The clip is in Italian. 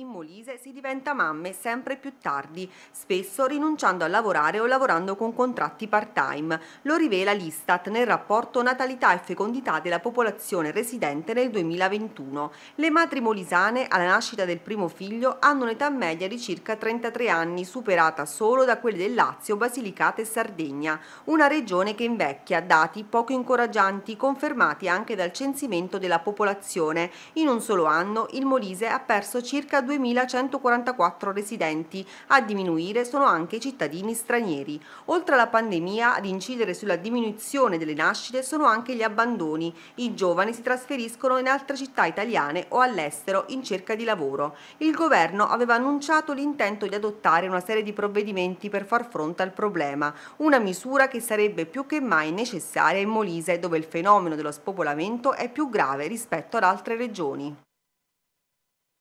In Molise si diventa mamme sempre più tardi, spesso rinunciando a lavorare o lavorando con contratti part-time. Lo rivela l'Istat nel rapporto Natalità e fecondità della popolazione residente nel 2021. Le madri molisane alla nascita del primo figlio hanno un'età media di circa 33 anni, superata solo da quelle del Lazio, Basilicata e Sardegna, una regione che invecchia, dati poco incoraggianti confermati anche dal censimento della popolazione. In un solo anno il Molise ha perso circa 2.144 residenti. A diminuire sono anche i cittadini stranieri. Oltre alla pandemia, ad incidere sulla diminuzione delle nascite sono anche gli abbandoni. I giovani si trasferiscono in altre città italiane o all'estero in cerca di lavoro. Il governo aveva annunciato l'intento di adottare una serie di provvedimenti per far fronte al problema, una misura che sarebbe più che mai necessaria in Molise, dove il fenomeno dello spopolamento è più grave rispetto ad altre regioni.